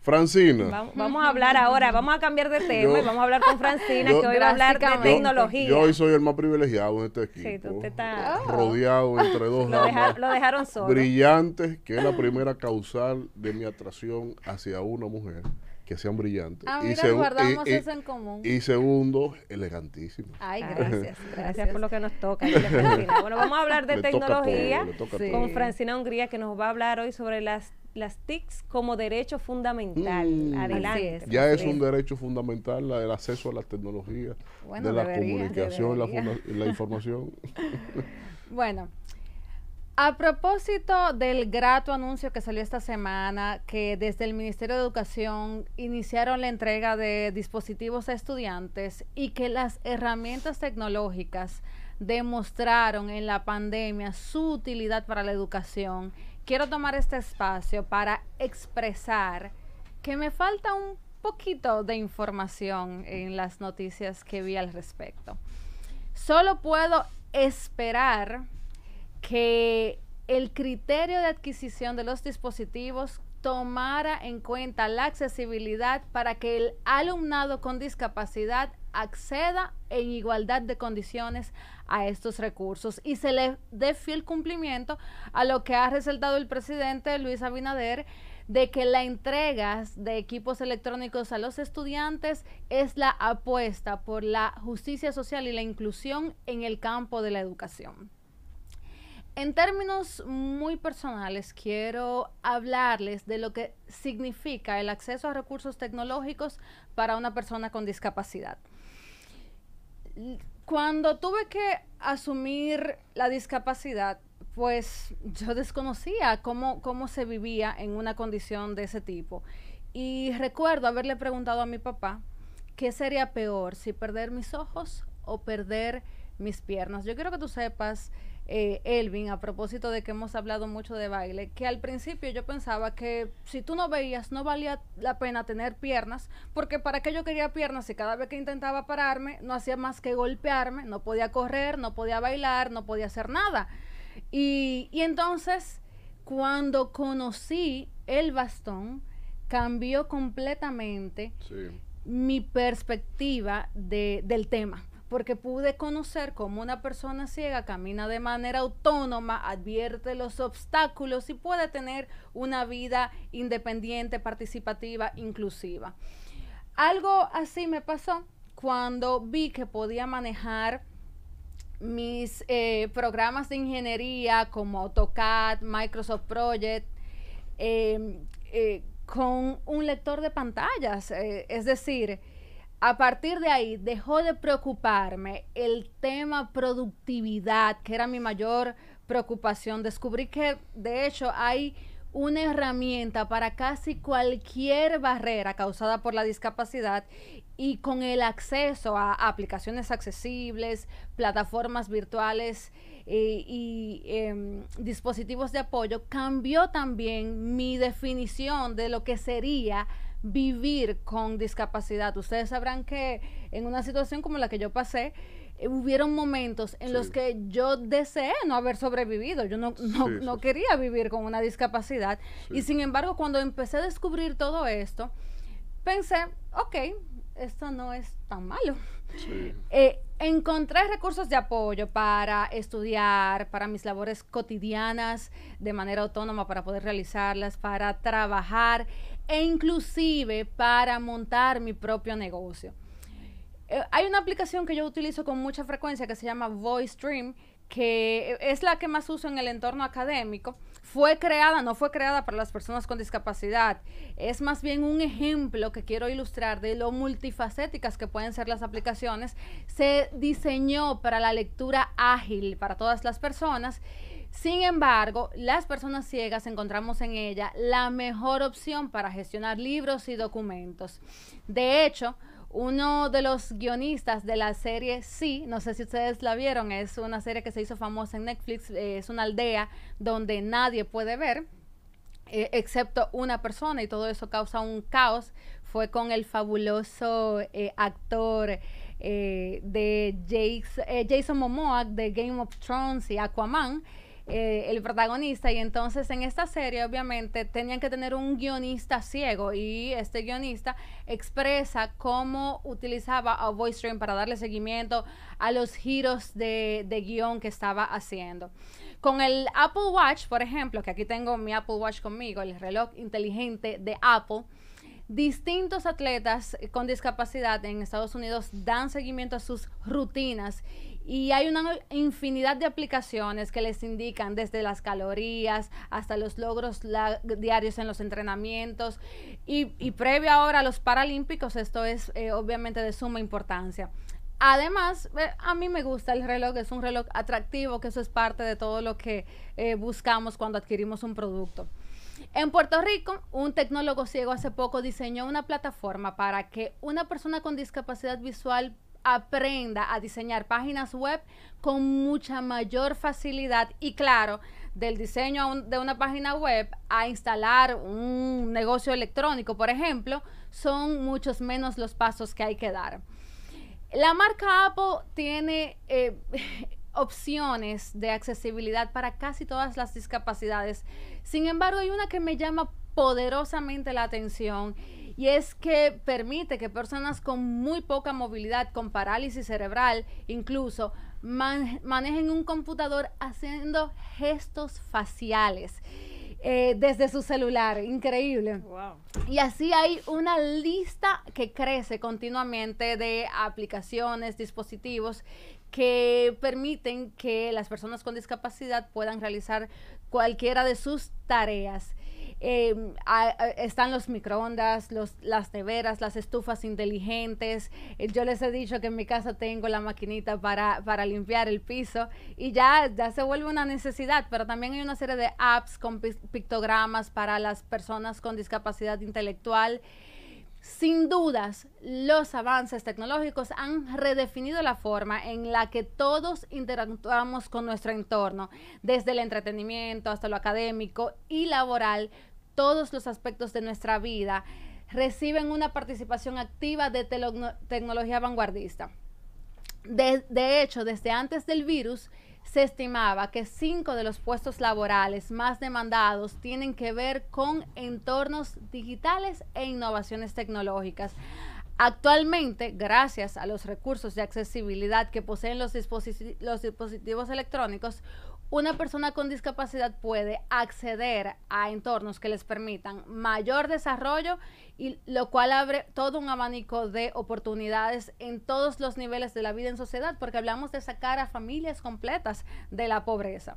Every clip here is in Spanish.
Francina. Vamos, a hablar ahora, vamos a cambiar de tema y vamos a hablar con Francina, que hoy va a hablar de tecnología. Yo, hoy soy el más privilegiado en este equipo. Sí, tú te Rodeado entre dos lo, lo dejaron solo. Brillantes, que es la primera causal de mi atracción hacia una mujer que sean brillantes. Ah, y, guardamos eso en común. y segundo, elegantísimo. Ay, ah, gracias, gracias por lo que nos toca. bueno, vamos a hablar de tecnología con Francina Hungría, que nos va a hablar hoy sobre las las TICs como derecho fundamental. Mm. Adelante. ya es, un derecho fundamental el acceso a las tecnologías, de la comunicación, la, información. bueno, a propósito del grato anuncio que salió esta semana, que desde el Ministerio de Educación iniciaron la entrega de dispositivos a estudiantes y que las herramientas tecnológicas demostraron en la pandemia su utilidad para la educación quiero tomar este espacio para expresar que me falta un poquito de información en las noticias que vi al respecto. Solo puedo esperar que el criterio de adquisición de los dispositivos tomara en cuenta la accesibilidad para que el alumnado con discapacidad acceda en igualdad de condiciones a estos recursos y se le dé fiel cumplimiento a lo que ha resaltado el presidente Luis Abinader de que la entrega de equipos electrónicos a los estudiantes es la apuesta por la justicia social y la inclusión en el campo de la educación. En términos muy personales, quiero hablarles de lo que significa el acceso a recursos tecnológicos para una persona con discapacidad cuando tuve que asumir la discapacidad, pues yo desconocía cómo, cómo se vivía en una condición de ese tipo. Y recuerdo haberle preguntado a mi papá qué sería peor, si perder mis ojos o perder mis piernas. Yo quiero que tú sepas eh, Elvin, a propósito de que hemos hablado mucho de baile, que al principio yo pensaba que si tú no veías, no valía la pena tener piernas, porque para qué yo quería piernas y cada vez que intentaba pararme, no hacía más que golpearme, no podía correr, no podía bailar, no podía hacer nada. Y, entonces, cuando conocí el bastón, cambió completamente mi perspectiva de, del tema porque pude conocer cómo una persona ciega camina de manera autónoma, advierte los obstáculos y puede tener una vida independiente, participativa, inclusiva. Algo así me pasó cuando vi que podía manejar mis eh, programas de ingeniería como AutoCAD, Microsoft Project, em, eh, con un lector de pantallas. Eh, es decir, a partir de ahí dejó de preocuparme el tema productividad, que era mi mayor preocupación. Descubrí que de hecho hay una herramienta para casi cualquier barrera causada por la discapacidad y con el acceso a aplicaciones accesibles, plataformas virtuales eh, y em, dispositivos de apoyo, cambió también mi definición de lo que sería vivir con discapacidad. Ustedes sabrán que en una situación como la que yo pasé, eh, hubieron momentos en los que yo deseé no haber sobrevivido, yo no, quería vivir con una discapacidad. Y sin embargo, cuando empecé a descubrir todo esto, pensé, ok, esto no es tan malo. Eh, encontré recursos de apoyo para estudiar, para mis labores cotidianas de manera autónoma, para poder realizarlas, para trabajar e inclusive para montar mi propio negocio. Eh, hay una aplicación que yo utilizo con mucha frecuencia que se llama Voice Dream, que es la que más uso en el entorno académico, fue creada, no fue creada para las personas con discapacidad. Es más bien un ejemplo que quiero ilustrar de lo multifacéticas que pueden ser las aplicaciones. Se diseñó para la lectura ágil para todas las personas. Sin embargo, las personas ciegas encontramos en ella la mejor opción para gestionar libros y documentos. De hecho, uno de los guionistas de la serie Sí, no sé si ustedes la vieron, es una serie que se hizo famosa en Netflix, eh, es una aldea donde nadie puede ver, eh, excepto una persona, y todo eso causa un caos. Fue con el fabuloso eh, actor de Jason Momoa de Game of Thrones y Aquaman. Eh, el protagonista. Y entonces en esta serie, obviamente, tenían que tener un guionista ciego. Y este guionista expresa cómo utilizaba a Voice para darle seguimiento a los giros de, de guión que estaba haciendo. Con el Apple Watch, por ejemplo, que aquí tengo mi Apple Watch conmigo, el reloj inteligente de Apple. Distintos atletas con discapacidad en Estados Unidos dan seguimiento a sus rutinas y hay una infinidad de aplicaciones que les indican desde las calorías hasta los logros diarios en los entrenamientos. Y, previo ahora a los Paralímpicos, esto es eh, obviamente de suma importancia. Además, a mí me gusta el reloj, es un reloj atractivo, que eso es parte de todo lo que eh, buscamos cuando adquirimos un producto. En Puerto Rico, un tecnólogo ciego hace poco diseñó una plataforma para que una persona con discapacidad visual aprenda a diseñar páginas web con mucha mayor facilidad y claro, del diseño de una página web a instalar un negocio electrónico, por ejemplo, son muchos menos los pasos que hay que dar. La marca Apple tiene eh, opciones de accesibilidad para casi todas las discapacidades. Sin embargo, hay una que me llama poderosamente la atención y es que permite que personas con muy poca movilidad, con parálisis cerebral incluso, manejen un computador haciendo gestos faciales. Eh, desde su celular. Increíble. Y así hay una lista que crece continuamente de aplicaciones, dispositivos que permiten que las personas con discapacidad puedan realizar cualquiera de sus tareas. Em, están los microondas, las neveras, las estufas inteligentes. Eh, yo les he dicho que en mi casa tengo la maquinita para, limpiar el piso y ya, ya se vuelve una necesidad, pero también hay una serie de apps con pictogramas para las personas con discapacidad intelectual. Sin dudas, los avances tecnológicos han redefinido la forma en la que todos interactuamos con nuestro entorno, desde el entretenimiento hasta lo académico y laboral, todos los aspectos de nuestra vida reciben una participación activa de tecnología vanguardista. De, hecho, desde antes del virus, se estimaba que cinco de los puestos laborales más demandados tienen que ver con entornos digitales e innovaciones tecnológicas. Actualmente, gracias a los recursos de accesibilidad que poseen los dispositivos electrónicos, una persona con discapacidad puede acceder a entornos que les permitan mayor desarrollo y lo cual abre todo un abanico de oportunidades en todos los niveles de la vida en sociedad, porque hablamos de sacar a familias completas de la pobreza.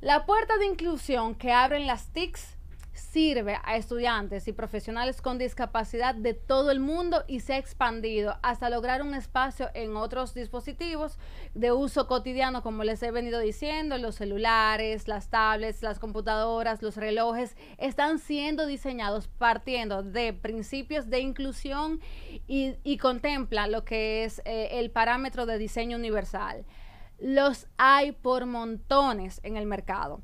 La puerta de inclusión que abren las TICs sirve a estudiantes y profesionales con discapacidad de todo el mundo y se ha expandido hasta lograr un espacio en otros dispositivos de uso cotidiano, como les he venido diciendo, los celulares, las tablets, las computadoras, los relojes, están siendo diseñados partiendo de principios de inclusión y, contempla lo que es eh, el parámetro de diseño universal. Los hay por montones en el mercado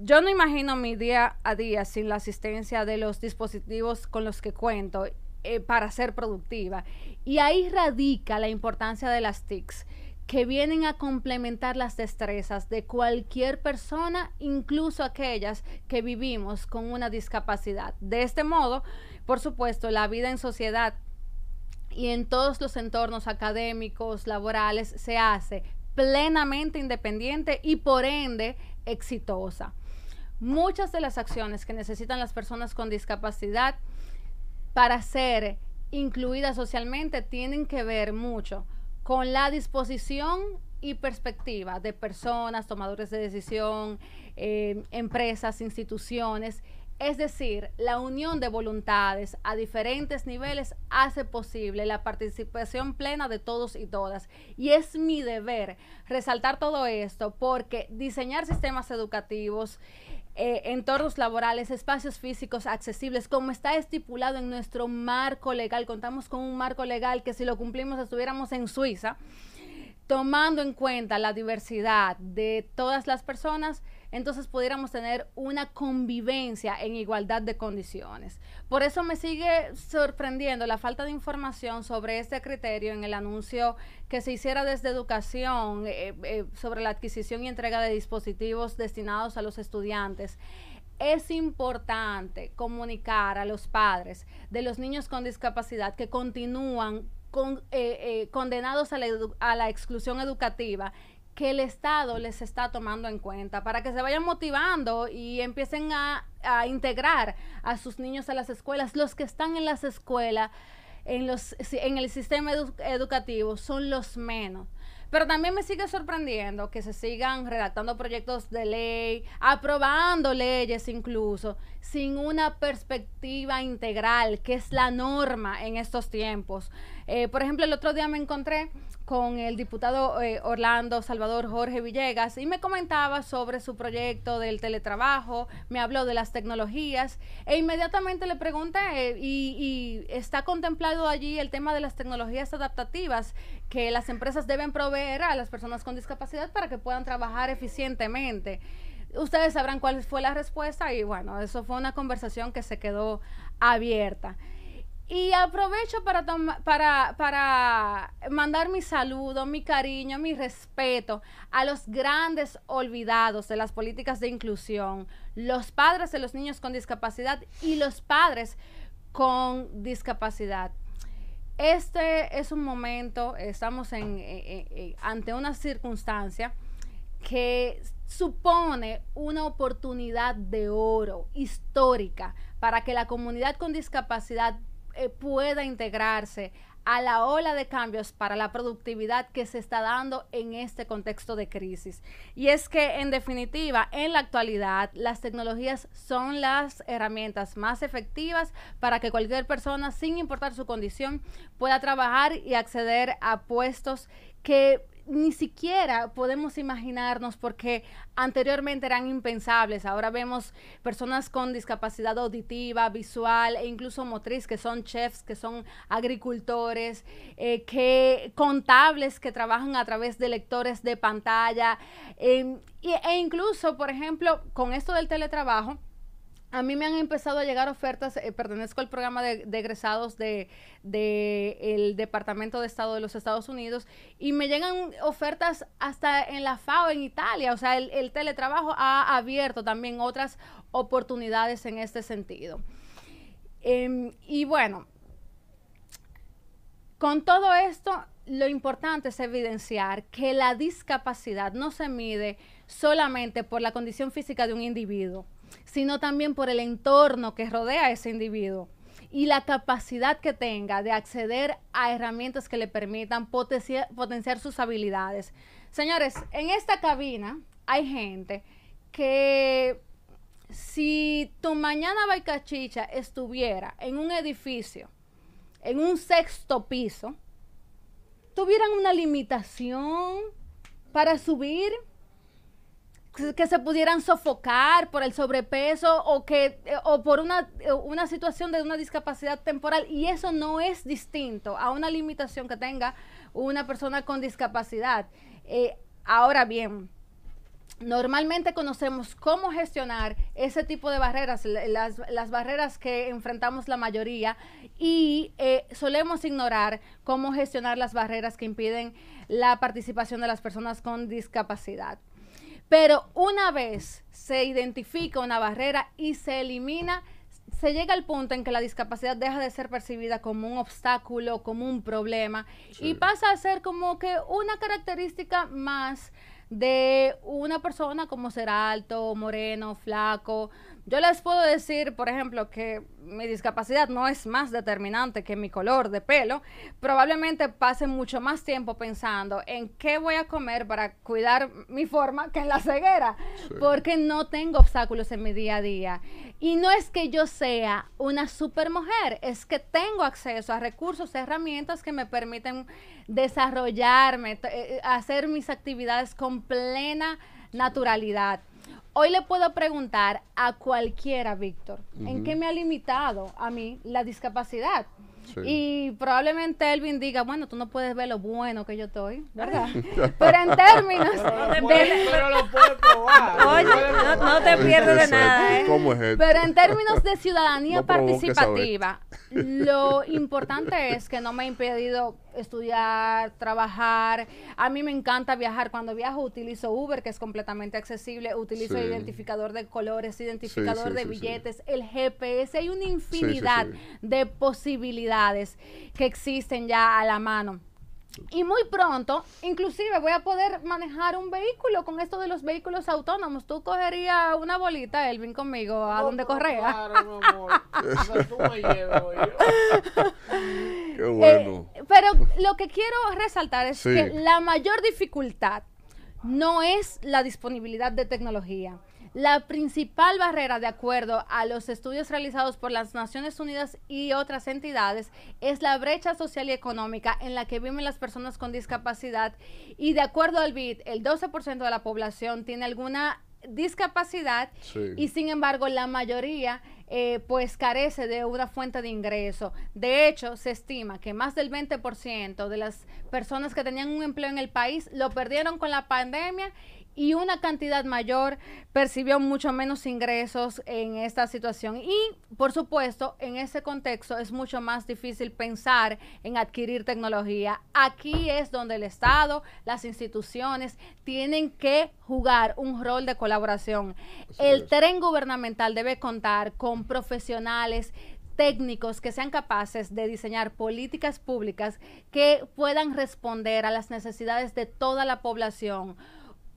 yo no imagino mi día a día sin la asistencia de los dispositivos con los que cuento eh, para ser productiva. Y ahí radica la importancia de las TICs, que vienen a complementar las destrezas de cualquier persona, incluso aquellas que vivimos con una discapacidad. De este modo, por supuesto, la vida en sociedad y en todos los entornos académicos, laborales, se hace plenamente independiente y por ende exitosa muchas de las acciones que necesitan las personas con discapacidad para ser incluidas socialmente tienen que ver mucho con la disposición y perspectiva de personas, tomadores de decisión, eh, empresas, instituciones. Es decir, la unión de voluntades a diferentes niveles hace posible la participación plena de todos y todas. Y es mi deber resaltar todo esto porque diseñar sistemas educativos, eh, entornos laborales, espacios físicos accesibles, como está estipulado en nuestro marco legal. Contamos con un marco legal que si lo cumplimos estuviéramos en Suiza, tomando en cuenta la diversidad de todas las personas entonces pudiéramos tener una convivencia en igualdad de condiciones. Por eso me sigue sorprendiendo la falta de información sobre este criterio en el anuncio que se hiciera desde educación eh, eh, sobre la adquisición y entrega de dispositivos destinados a los estudiantes es importante comunicar a los padres de los niños con discapacidad que continúan eh, condenados a la exclusión educativa que el Estado les está tomando en cuenta para que se vayan motivando y empiecen a, integrar a sus niños a las escuelas. Los que están en las escuelas, en, los, en el sistema educativo, son los menos. Pero también me sigue sorprendiendo que se sigan redactando proyectos de ley, aprobando leyes incluso, sin una perspectiva integral, que es la norma en estos tiempos. Eh, por ejemplo, el otro día me encontré con el diputado eh, Orlando Salvador Jorge Villegas y me comentaba sobre su proyecto del teletrabajo, me habló de las tecnologías e inmediatamente le pregunté, eh, y, y, está contemplado allí el tema de las tecnologías adaptativas? que las empresas deben proveer a las personas con discapacidad para que puedan trabajar eficientemente. Ustedes sabrán cuál fue la respuesta y bueno, eso fue una conversación que se quedó abierta. Y aprovecho para, para, para mandar mi saludo, mi cariño, mi respeto a los grandes olvidados de las políticas de inclusión, los padres de los niños con discapacidad y los padres con discapacidad. Este es un momento, estamos ante una circunstancia que supone una oportunidad de oro histórica para que la comunidad con discapacidad eh, pueda integrarse a la ola de cambios para la productividad que se está dando en este contexto de crisis. Y es que, en definitiva, en la actualidad, las tecnologías son las herramientas más efectivas para que cualquier persona, sin importar su condición, pueda trabajar y acceder a puestos que ni siquiera podemos imaginarnos porque anteriormente eran impensables. Ahora vemos personas con discapacidad auditiva, visual e incluso motriz que son chefs, que son agricultores, eh, que contables que trabajan a través de lectores de pantalla em, e incluso, por ejemplo, con esto del teletrabajo a mí me han empezado a llegar ofertas, eh, pertenezco al programa de, egresados del Departamento de Estado de los Estados Unidos y me llegan ofertas hasta en la FAO, en Italia, o sea, el, teletrabajo ha abierto también otras oportunidades en este sentido. Em, y bueno, con todo esto, lo importante es evidenciar que la discapacidad no se mide solamente por la condición física de un individuo sino también por el entorno que rodea a ese individuo y la capacidad que tenga de acceder a herramientas que le permitan potenciar, sus habilidades. Señores, en esta cabina hay gente que si tu mañana Baicachicha estuviera en un edificio, en un sexto piso, tuvieran una limitación para subir que se pudieran sofocar por el sobrepeso o que eh, o por una, eh, una situación de una discapacidad temporal y eso no es distinto a una limitación que tenga una persona con discapacidad. Eh, ahora bien, normalmente conocemos cómo gestionar ese tipo de barreras, las, las barreras que enfrentamos la mayoría y eh, solemos ignorar cómo gestionar las barreras que impiden la participación de las personas con discapacidad. Pero una vez se identifica una barrera y se elimina, se llega al punto en que la discapacidad deja de ser percibida como un obstáculo, como un problema, y pasa a ser como que una característica más de una persona como ser alto, moreno, flaco. Yo les puedo decir, por ejemplo, que mi discapacidad no es más determinante que mi color de pelo. Probablemente pase mucho más tiempo pensando en qué voy a comer para cuidar mi forma que en la ceguera, porque no tengo obstáculos en mi día a día. Y no es que yo sea una super mujer, es que tengo acceso a recursos, herramientas que me permiten desarrollarme, eh, hacer mis actividades con plena naturalidad. Hoy le puedo preguntar a cualquiera, Víctor, ¿en qué me ha limitado a mí la discapacidad? Y probablemente Elvin diga, bueno, tú no puedes ver lo bueno que yo estoy, ¿verdad? pero en términos... Pero, lo probar. no, te pierdes de nada, ¿eh? Pero en términos de ciudadanía participativa, lo importante es que no me ha impedido estudiar, trabajar. A mí me encanta viajar. Cuando viajo utilizo Uber, que es completamente accesible. Utilizo el identificador de colores, identificador de billetes, el GPS. Hay una infinidad de posibilidades que existen ya a la mano. Y muy pronto, inclusive voy a poder manejar un vehículo con esto de los vehículos autónomos. Tú cogerías una bolita, Elvin, conmigo, a donde correa. Claro, mi amor. Qué eh, bueno. pero lo que quiero resaltar es que la mayor dificultad no es la disponibilidad de tecnología la principal barrera, de acuerdo a los estudios realizados por las Naciones Unidas y otras entidades, es la brecha social y económica en la que viven las personas con discapacidad. Y de acuerdo al BID, el 12% de la población tiene alguna discapacidad y sin embargo la mayoría eh, pues carece de una fuente de ingreso. De hecho, se estima que más del 20% de las personas que tenían un empleo en el país lo perdieron con la pandemia y una cantidad mayor percibió mucho menos ingresos en esta situación. Y, por supuesto, en ese contexto es mucho más difícil pensar en adquirir tecnología. Aquí es donde el Estado, las instituciones, tienen que jugar un rol de colaboración. el tren gubernamental debe contar con profesionales técnicos que sean capaces de diseñar políticas públicas que puedan responder a las necesidades de toda la población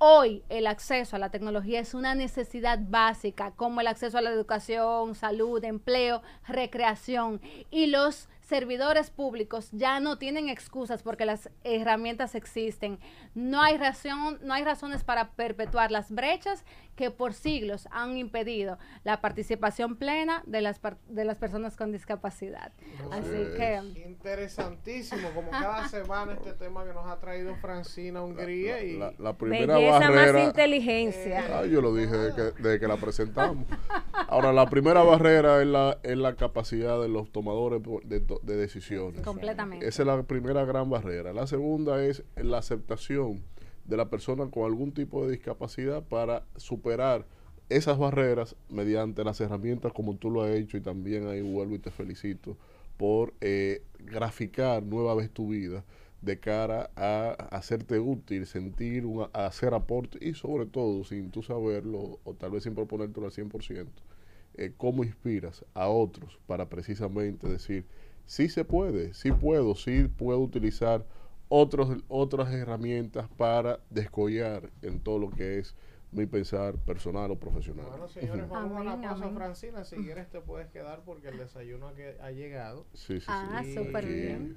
Hoy el acceso a la tecnología es una necesidad básica, como el acceso a la educación, salud, empleo, recreación. Y los servidores públicos ya no tienen excusas porque las herramientas existen. No hay, razón, no hay razones para perpetuar las brechas que por siglos han impedido la participación plena de las, de las personas con discapacidad. Así que... Interesantísimo, como cada semana este tema que nos ha traído Francina Hungría la, y... La, primera barrera, más inteligencia. Eh, yo lo dije desde que, desde que la presentamos. Ahora, la primera barrera es la, es la capacidad de los tomadores de, de decisiones. Completamente. Esa es la primera gran barrera. La segunda es la aceptación de la persona con algún tipo de discapacidad para superar esas barreras mediante las herramientas como tú lo has hecho y también ahí vuelvo y te felicito por eh, graficar nueva vez tu vida de cara a hacerte útil, sentir, hacer aporte y sobre todo, sin tú saberlo o tal vez sin proponértelo al 100%, eh, cómo inspiras a otros para precisamente decir, sí se puede, sí puedo, sí puedo utilizar otros, otras herramientas para descollar en todo lo que es mi pensar personal o profesional. Bueno, señores, vamos a la pausa, Francina. Si quieres, te puedes quedar porque el desayuno ha llegado. Sí, sí, sí. Ah, súper bien.